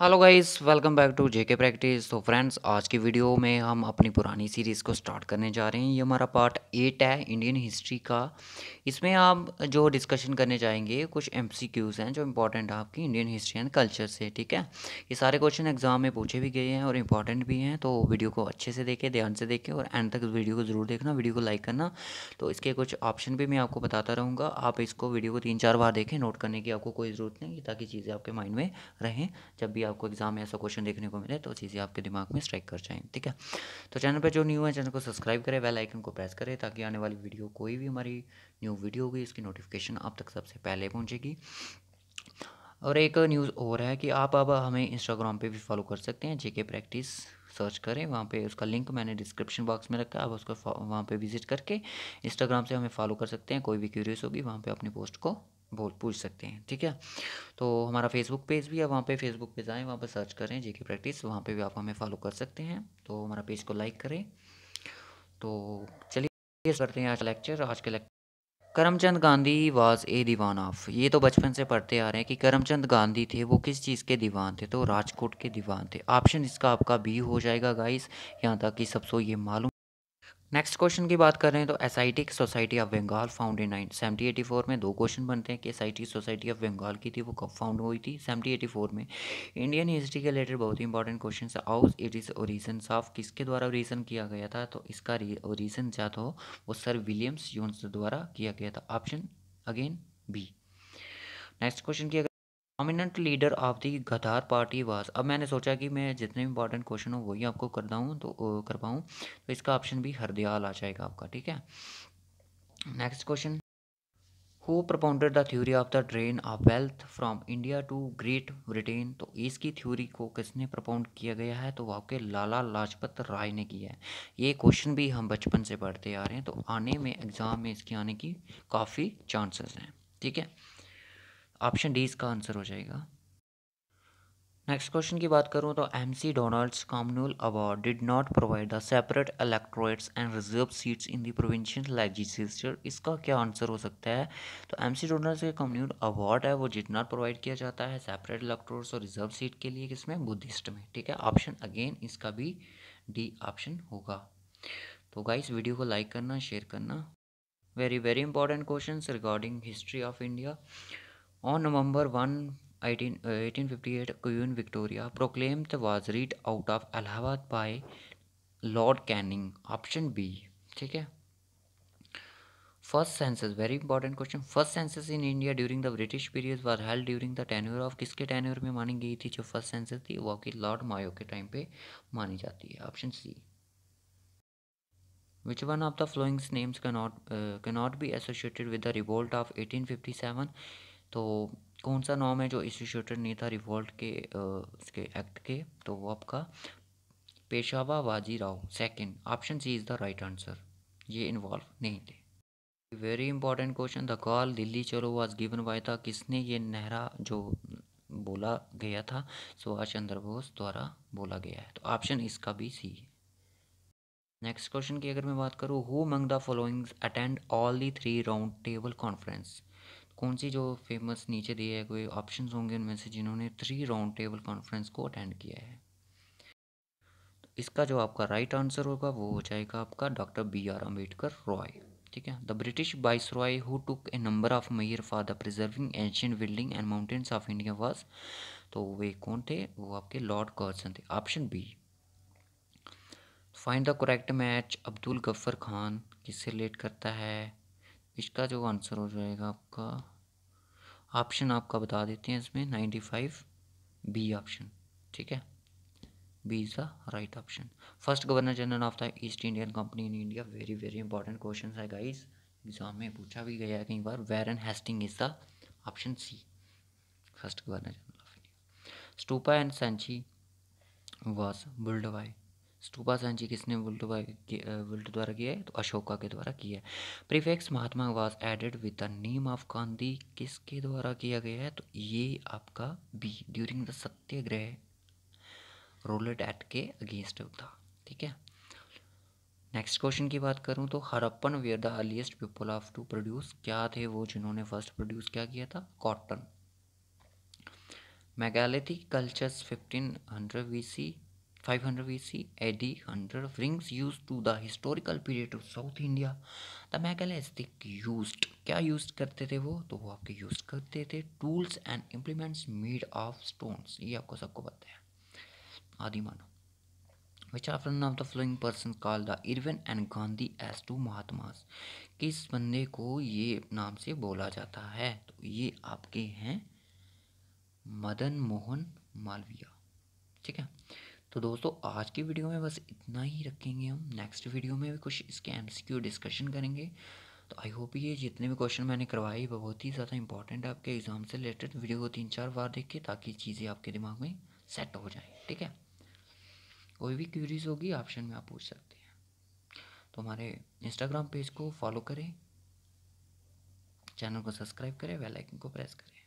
Hello guys welcome back to JK practice तो friends आज की वीडियो में हम अपनी पुरानी सीरीज़ को स्टार्ट करने जा रहे हैं ये हमारा पार्ट एट है इंडियन हिस्ट्री का इसमें आप जो डिस्कशन करने जाएंगे कुछ एमसीक्यूज़ हैं जो इंपॉर्टेंट आपकी इंडियन हिस्ट्री एंड कल्चर से ठीक है ये सारे क्वेश्चन एग्जाम में पूछे भी गए हैं और इंपॉर्टेंट भी हैं तो वीडियो को अच्छे से देखें ध्यान से देखें और एंड तक वीडियो को ज़रूर देखना वीडियो को लाइक करना तो इसके कुछ ऑप्शन भी मैं आपको बताता रहूँगा आप इसको वीडियो को तीन चार बार देखें नोट करने की आपको कोई ज़रूरत नहीं ताकि चीज़ें आपके माइंड में रहें जब भी आपको एग्जाम में ऐसा क्वेश्चन देखने को मिले तो चीज़ें आपके दिमाग में स्ट्राइक कर जाएंगे ठीक है तो चैनल पर जो न्यू है चैनल को सब्सक्राइब करें बेल आइकन को प्रेस करें ताकि आने वाली वीडियो कोई भी हमारी न्यू वीडियो होगी इसकी नोटिफिकेशन आप तक सबसे पहले पहुँचेगी और एक न्यूज़ और है कि आप अब हमें इंस्टाग्राम पर भी फॉलो कर सकते हैं जेके प्रैक्टिस सर्च करें वहाँ पे उसका लिंक मैंने डिस्क्रिप्शन बॉक्स में रखा है आप उसको वहाँ पे विजिट करके इंस्टाग्राम से हमें फॉलो कर सकते हैं कोई भी क्यूरियस होगी वहाँ पे अपनी पोस्ट को बोल पूछ सकते हैं ठीक है तो हमारा फेसबुक पेज भी है वहाँ पे फेसबुक पे जाएं वहाँ पे सर्च करें जेके प्रैक्टिस वहाँ पे भी आप हमें फॉलो कर सकते हैं तो हमारा पेज को लाइक करें तो चलिए करते हैं आज लेक्चर आज के lecture Karamchand Gandhi was a Dewan of ये तो बचपन से पढ़ते आ रहे हैं कि करमचंद गांधी थे वो किस चीज़ के दीवान थे तो राजकोट के दीवान थे ऑप्शन इसका आपका बी हो जाएगा गाइस यहाँ तक कि सबसे ये मालूम नेक्स्ट क्वेश्चन की बात कर रहे हैं तो Asiatic society of Bengal found in nine seventy eighty four में दो क्वेश्चन बनते हैं कि Asiatic society of Bengal की थी वो कब फाउंड हुई थी सेवेंटी एटी फोर में इंडियन हिस्ट्री के रिलेटेड बहुत ही इंपॉर्टेंट क्वेश्चन है house it is origin of किसके द्वारा ओरिजन किया गया था तो इसका ओरिजन क्या था वो सर विलियम्स यून्स द्वारा किया गया था option again B next question की prominent leader of the Ghadar party was अब मैंने सोचा कि मैं जितने इंपॉर्टेंट क्वेश्चन हो वही आपको करता हूँ तो कर पाऊँ तो इसका ऑप्शन भी हरदयाल आ जाएगा आपका ठीक है next question who propounded the theory of the drain of wealth from India to Great Britain तो इसकी थ्योरी को किसने प्रपाउंड किया गया है तो आपके लाला लाजपत राय ने किया है ये क्वेश्चन भी हम बचपन से पढ़ते आ रहे हैं तो आने में एग्ज़ाम में इसके आने की काफ़ी चांसेस हैं ठीक है ऑप्शन डी इसका आंसर हो जाएगा नेक्स्ट क्वेश्चन की बात करूं तो Mac Donald's communal award did not provide the separate electorates and reserve seats in the provincial legislature इसका क्या आंसर हो सकता है तो एम सी डोनाल्ड्स के कॉमनल अवार्ड है वो डिड नॉट प्रोवाइड किया जाता है सेपरेट इलेक्ट्रोइट्स और रिजर्व सीट के लिए किसमें बुद्धिस्ट में ठीक है ऑप्शन अगेन इसका भी डी ऑप्शन होगा तो गाइस वीडियो को लाइक करना शेयर करना very very important question regarding history of India on November one eighteen eighteen fifty eight Queen Victoria proclaim the was read out of Allahabad by Lord Canning option B ठीक है first census very important question first census in India during the British period was held during the tenure of किसके tenure में मानी गई थी जो first census थी वो की लॉर्ड मायो के टाइम पे मानी जाती है option C which one of the followings names cannot cannot be associated with the revolt of eighteen fifty seven तो कौन सा नाम है जो इंस्टीट्यूटेड नहीं था रिवॉल्ट के उसके एक्ट के तो वो आपका Peshwa Rao second option C is the right answer ये इन्वॉल्व नहीं थे very important question the call Delhi Chalo was given by था किसने ये नहरा जो बोला गया था सुभाष चंद्र बोस द्वारा बोला गया है तो ऑप्शन इसका भी सी है नेक्स्ट क्वेश्चन की अगर मैं बात करूँ who among the followings attend all the three round table conference कौन सी जो फेमस नीचे दिए है कोई ऑप्शन होंगे उनमें से जिन्होंने थ्री राउंड टेबल कॉन्फ्रेंस को अटेंड किया है तो इसका जो आपका राइट आंसर होगा वो हो जाएगा आपका डॉक्टर बी आर अम्बेडकर रॉय ठीक है the British viceroy who took a number of measures for the preserving ancient building and monuments of India was तो वे कौन थे वो आपके लॉर्ड कॉर्सन थे option B find the correct match Abdul Ghaffar Khan किससे रिलेट करता है इसका जो आंसर हो जाएगा आपका ऑप्शन आपका बता देते हैं इसमें नाइन्टी फाइव बी ऑप्शन ठीक है B is the right option first governor general of the east Indian company in India very very important question है गाइज एग्जाम में पूछा भी गया है कई बार an Hasting is the option C first governor general of India stupa and Sanchi was built by stupa Sanchi किसने built द्वारा किया है तो अशोका के द्वारा किया है prefix Mahatma was added with the name of Gandhi किसके द्वारा किया गया है तो ये आपका B during the Satyagraha Rowlatt act के अगेंस्ट था ठीक है नेक्स्ट क्वेश्चन की बात करूं तो Harappan were the earliest people of to produce क्या थे वो जिन्होंने फर्स्ट प्रोड्यूस क्या किया था cotton megalithic cultures fifteen 1500 C 500 BC AD 100 of rings used to the historical period of South India. तो the megalithic used क्या यूज करते थे वो तो वो आपके यूज करते थे tools and implements made of stones ये आपको सबको पता है आदि मानो which are from of the following person called the Irwin and Gandhi as to Mahatma किस बंदे को ये नाम से बोला जाता है तो ये आपके हैं मदन मोहन मालविया ठीक है तो दोस्तों आज की वीडियो में बस इतना ही रखेंगे हम नेक्स्ट वीडियो में भी कुछ इसके एम डिस्कशन करेंगे तो आई होप ये जितने भी क्वेश्चन मैंने करवाए बहुत ही ज़्यादा इंपॉर्टेंट है आपके एग्ज़ाम से रिलेटेड वीडियो को तीन चार बार देखिए ताकि चीज़ें आपके दिमाग में सेट हो जाएँ ठीक है कोई भी क्यूरीज होगी ऑप्शन में आप पूछ सकते हैं तो हमारे इंस्टाग्राम पेज को फॉलो करें चैनल को सब्सक्राइब करें बेल आइकन को प्रेस करें